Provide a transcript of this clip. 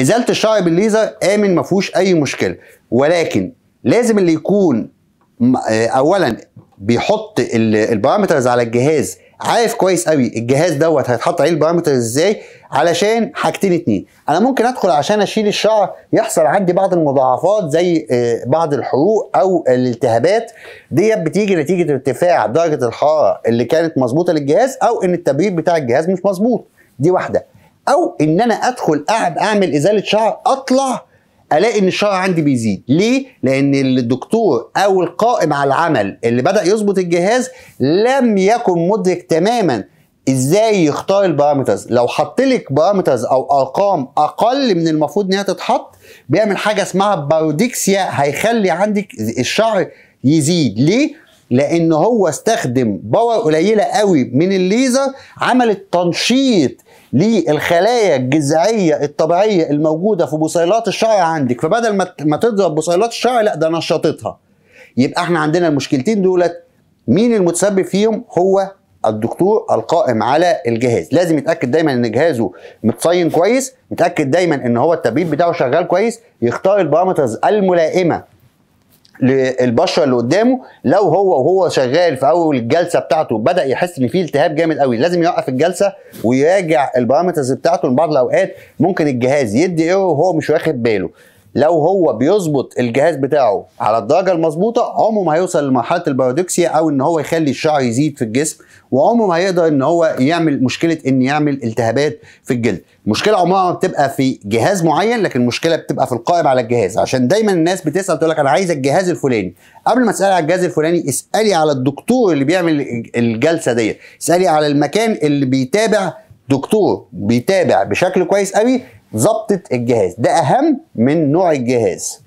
ازاله الشعر بالليزر امن ما فيهوش اي مشكله ولكن لازم اللي يكون آه، اولا بيحط البارامترز على الجهاز عارف كويس قوي الجهاز دوت هيتحط عليه البارامترز ازاي علشان حاجتين اتنين انا ممكن ادخل عشان اشيل الشعر يحصل عندي بعض المضاعفات زي آه، بعض الحروق او الالتهابات ديت بتيجي نتيجه ارتفاع درجه الحراره اللي كانت مظبوطه للجهاز او ان التبريد بتاع الجهاز مش مظبوط دي واحده او ان انا ادخل قاعد اعمل ازاله شعر اطلع الاقي ان الشعر عندي بيزيد ليه لان الدكتور او القائم على العمل اللي بدا يظبط الجهاز لم يكن مدرك تماما ازاي يختار البارامترز لو حط لك بارامترز او ارقام اقل من المفروض انها تتحط بيعمل حاجه اسمها باروديكسيا هيخلي عندك الشعر يزيد ليه لان هو استخدم باور قليله قوي من الليزر عملت تنشيط للخلايا الجذعيه الطبيعيه الموجوده في بصيلات الشعر عندك فبدل ما تضرب بصيلات الشعر لا ده نشطتها يبقى احنا عندنا المشكلتين دولت مين المتسبب فيهم هو الدكتور القائم على الجهاز لازم يتاكد دايما ان جهازه متصين كويس يتاكد دايما ان هو التبريد بتاعه شغال كويس يختار البارامترز الملائمه للبشره اللي قدامه لو هو وهو شغال في اول الجلسه بتاعته بدا يحس ان فيه التهاب جامد قوي لازم يوقف الجلسه ويراجع البارامترز بتاعته لبعض الاوقات ممكن الجهاز يدي ايرور وهو مش واخد باله لو هو بيظبط الجهاز بتاعه على الدرجه المظبوطه عمره ما هيوصل لمرحله البارادوكسيا او ان هو يخلي الشعر يزيد في الجسم وعمره ما هيقدر ان هو يعمل مشكله ان يعمل التهابات في الجلد المشكله عمرها ما بتبقى في جهاز معين لكن المشكله بتبقى في القائم على الجهاز عشان دايما الناس بتسال تقول لك انا عايز الجهاز الفلاني قبل ما تسالي على الجهاز الفلاني اسالي على الدكتور اللي بيعمل الجلسه ديت اسالي على المكان اللي بيتابع دكتور بيتابع بشكل كويس قوي ظبطه الجهاز ده اهم من نوع الجهاز